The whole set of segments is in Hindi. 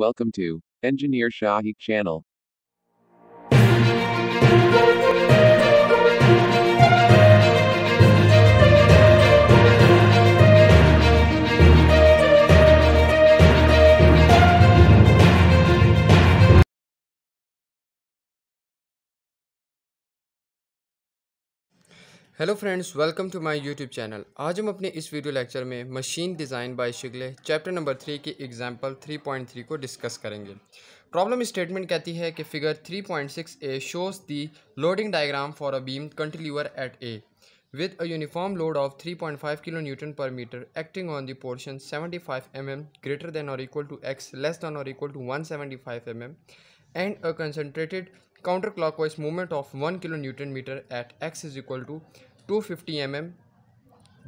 Welcome to Engineer Shahik channel. Hello friends welcome to my YouTube channel आज हम अपने इस वीडियो लेक्चर में machine design by Shigley chapter number three की एग्जांपल 3.3 को डिस्कस करेंगे प्रॉब्लम स्टेटमेंट कहती है कि figure 3.6 a shows the loading diagram for a beam cantilever at A with a uniform load of 3.5 kilo newton per metre acting on the portion 75 mm greater than और equal to x less than और equal to 175 mm a a counter counterclockwise movement of 1 kilo newton metre at x is equal to two fifty m m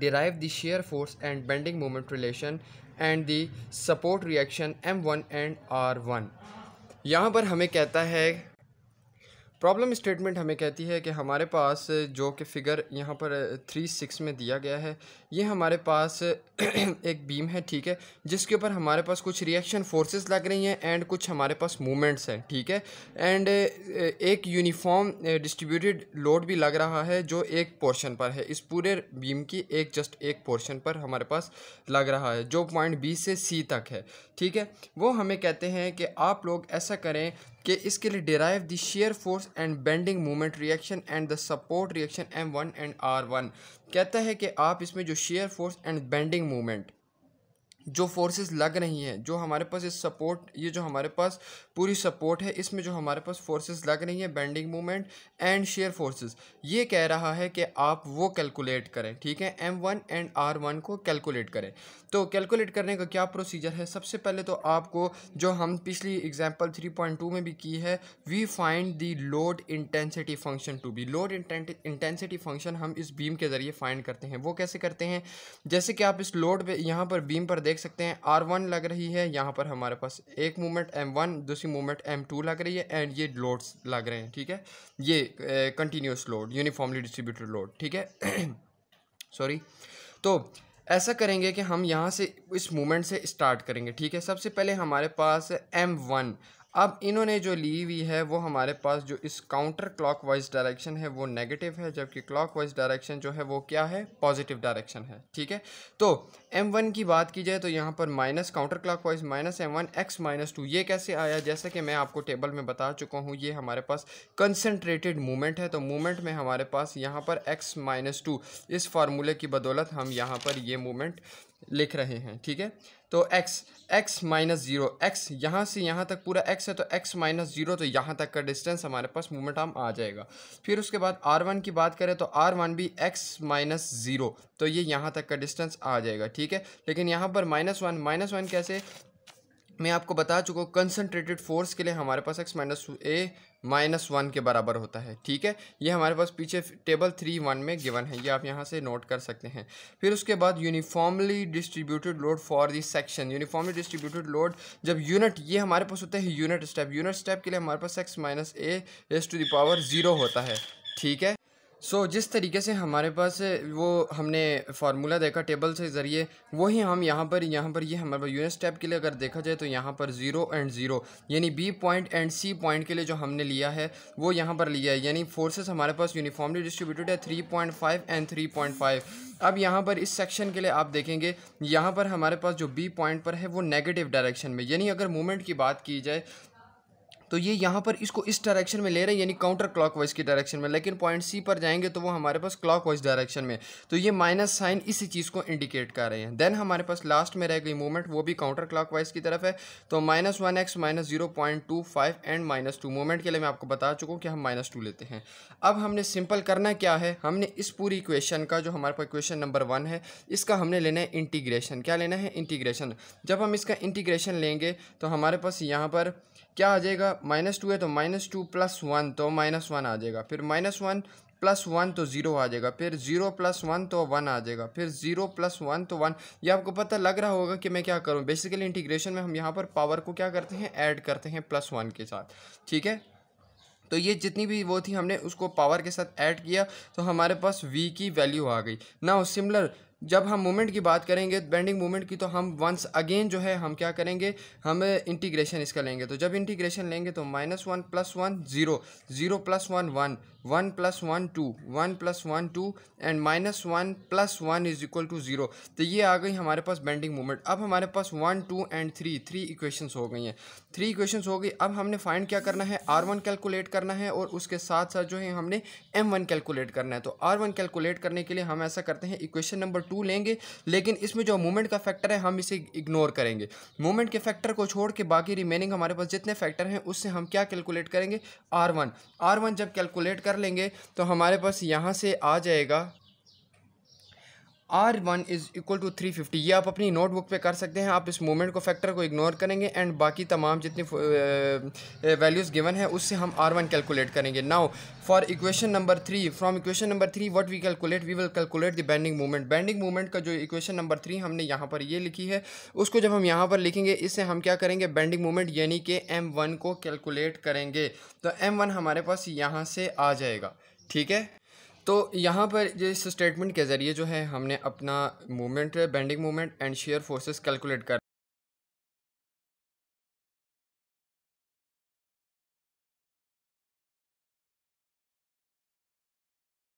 derive the shear force and bending moment relation and the support reaction M one and R one यहाँ पर हमें कहता है प्रॉब्लम स्टेटमेंट हमें कहती है कि हमारे पास जो कि फिगर यहाँ पर थ्री सिक्स में दिया गया है ये हमारे पास एक बीम है ठीक है जिसके ऊपर हमारे पास कुछ रिएक्शन फोर्सेस लग रही हैं एंड कुछ हमारे पास मूवमेंट्स हैं ठीक है एंड एक यूनिफॉर्म डिस्ट्रीब्यूटेड लोड भी लग रहा है जो एक पोर्शन पर है इस पूरे बीम की एक जस्ट एक पोर्शन पर हमारे पास लग रहा है जो पॉइंट बी से सी तक है ठीक है वो हमें कहते हैं कि आप लोग ऐसा करें कि इसके लिए derive the shear force and bending movement reaction and the support reaction M one and R one कहता है कि आप इसमें जो shear force and bending movement जो फोर्सेस लग रही हैं जो हमारे पास इस सपोर्ट ये जो हमारे पास पूरी सपोर्ट है इसमें जो हमारे पास फोर्सेस लग रही हैं bending movement and shear forces ये कह रहा है कि आप वो कैलकुलेट करें ठीक है M one and R one को कैलकुलेट करें तो कैलकुलेट करने का क्या प्रोसीजर है सबसे पहले तो आपको जो हम पिछली एग्जाम्पल थ्री पॉइंट टू में भी की है we find the load intensity function to be load intensity function हम इस बीम के ज़रिए फाइंड करते हैं वो कैसे करते हैं जैसे कि आप इस लोड पर यहाँ पर बीम पर देख सकते हैं आर वन लग रही है यहाँ पर हमारे पास एक मूवमेंट एम वन दूसरी यूनिवर्सिटी मूवमेंट एम टू लग रही है एंड ये लोड्स लग रहे हैं ठीक है ये continuous load uniformly distributed load ठीक है सॉरी तो ऐसा करेंगे कि हम यहाँ से इस मूवमेंट से स्टार्ट करेंगे ठीक है सबसे पहले हमारे पास एम वन अब इन्होंने जो ली हुई है वो हमारे पास जो इस काउंटर क्लॉकवाइज डायरेक्शन है वो नेगेटिव है जबकि क्लॉकवाइज डायरेक्शन जो है वो क्या है पॉजिटिव डायरेक्शन है ठीक है तो m1 की बात की जाए तो यहाँ पर minus counterclockwise minus M one x minus two ये कैसे आया जैसे कि मैं आपको टेबल में बता चुका हूँ ये हमारे पास कंसनट्रेटेड मूवमेंट है तो मूवमेंट में हमारे पास यहाँ पर एक्स माइनस टू इस फार्मूले की बदौलत हम यहाँ पर ये मूवमेंट लिख रहे हैं ठीक है तो x x minus zero x यहाँ से यहाँ तक पूरा x है तो x माइनस ज़ीरो तो यहाँ तक का डिस्टेंस हमारे पास मोमेंट आर्म आ जाएगा फिर उसके बाद r1 की बात करें तो r1 भी x माइनस ज़ीरो तो ये यहाँ तक का डिस्टेंस आ जाएगा ठीक है लेकिन यहाँ पर माइनस वन माइनस वन कैसे मैं आपको बता चुका हूँ कंसनट्रेटेड फोर्स के लिए हमारे पास x minus a minus one के बराबर होता है ठीक है ये हमारे पास पीछे टेबल थ्री वन में गिवन है ये आप यहाँ से नोट कर सकते हैं फिर उसके बाद uniformly distributed load for this section uniformly distributed load जब यूनिट ये हमारे पास होता है यूनिट स्टेप यूनिट स्टेप के लिए हमारे पास x minus a is to the power zero होता है ठीक है सो so, जिस तरीके से हमारे पास वो हमने फार्मूला देखा टेबल से ज़रिए वही हम यहाँ पर यहाँ पर ये यह हमारे पास यूनिट स्टेप के लिए अगर देखा जाए तो यहाँ पर ज़ीरो एंड ज़ीरो यानी B point and C point के लिए जो हमने लिया है वो यहाँ पर लिया है यानी फोर्सेस हमारे पास यूनिफॉर्मली डिस्ट्रीब्यूटेड है three point five and three point five अब यहाँ पर इस सेक्शन के लिए आप देखेंगे यहाँ पर हमारे पास जो बी पॉइंट पर है वो नेगेटिव डायरेक्शन में यानी अगर मूवमेंट की बात की जाए तो ये यहाँ पर इसको इस डायरेक्शन में ले रहे हैं यानी काउंटर क्लॉकवाइज की डायरेक्शन में लेकिन पॉइंट सी पर जाएंगे तो वो हमारे पास क्लॉकवाइज डायरेक्शन में तो ये माइनस साइन इसी चीज़ को इंडिकेट कर रहे हैं देन हमारे पास लास्ट में रह गई मूवमेंट वो भी काउंटर क्लॉकवाइज की तरफ है तो minus one x minus zero point two five and minus two movement के लिए मैं आपको बता चुका हूँ कि हम माइनस टू लेते हैं अब हमने सिंपल करना क्या है हमने इस पूरी इक्वेशन का जो हमारे पास इक्वेशन नंबर वन है इसका हमने लेना है इंटीग्रेशन क्या लेना है इंटीग्रेशन जब हम इसका इंटीग्रेशन लेंगे तो हमारे पास यहाँ पर क्या आ जाएगा माइनस टू है तो माइनस टू प्लस वन तो माइनस वन आ जाएगा फिर माइनस वन प्लस वन तो ज़ीरो आ जाएगा फिर ज़ीरो प्लस वन तो वन आ जाएगा फिर ज़ीरो प्लस वन तो वन ये आपको पता लग रहा होगा कि मैं क्या करूँ बेसिकली इंटीग्रेशन में हम यहाँ पर पावर को क्या करते हैं ऐड करते हैं प्लस वन के साथ ठीक है तो ये जितनी भी वो थी हमने उसको पावर के साथ ऐड किया तो हमारे पास v की वैल्यू आ गई ना सिमिलर जब हम मूवमेंट की बात करेंगे बेंडिंग मूवमेंट की तो हम वंस अगेन जो है हम क्या करेंगे हम इंटीग्रेशन इसका लेंगे तो जब इंटीग्रेशन लेंगे तो minus one plus one zero zero plus one one one plus one two one plus one two and minus one plus one is equal to zero तो ये आ गई हमारे पास बेंडिंग मूवमेंट अब हमारे पास one two and three three equations हो गई हैं थ्री इक्वेशंस हो गई अब हमने फाइंड क्या करना है आर वन कैलकुलेट करना है और उसके साथ साथ जो है हमने एम वन कैलकुलेट करना है तो आर वन कैलकुलेट करने के लिए हम ऐसा करते हैं इक्वेशन नंबर टू लेंगे लेकिन इसमें जो मूवमेंट का फैक्टर है हम इसे इग्नोर करेंगे मूवमेंट के फैक्टर को छोड़ के बाकी रिमेनिंग हमारे पास जितने फैक्टर हैं उससे हम क्या कैलकुलेट करेंगे आर वन आर वन जब कैलकुलेट कर लेंगे तो हमारे पास यहाँ से आ जाएगा R one is equal to three fifty ये आप अपनी नोटबुक पे कर सकते हैं आप इस मोमेंट को फैक्टर को इग्नोर करेंगे एंड बाकी तमाम जितनी वैल्यूज़ गिवन है उससे हम आर वन कैलकुलेट करेंगे now for equation number three from equation number three what we calculate we will calculate the bending movement bending movement का जो इक्वेशन नंबर थ्री हमने यहाँ पर ये लिखी है उसको जब हम यहाँ पर लिखेंगे इससे हम क्या करेंगे बैंडिंग मूवमेंट यानी कि एम वन को कैलकुलेट करेंगे तो एम वन हमारे पास यहाँ से आ जाएगा ठीक है तो यहाँ पर इस स्टेटमेंट के ज़रिए जो है हमने अपना movement bending movement and shear forces calculate कर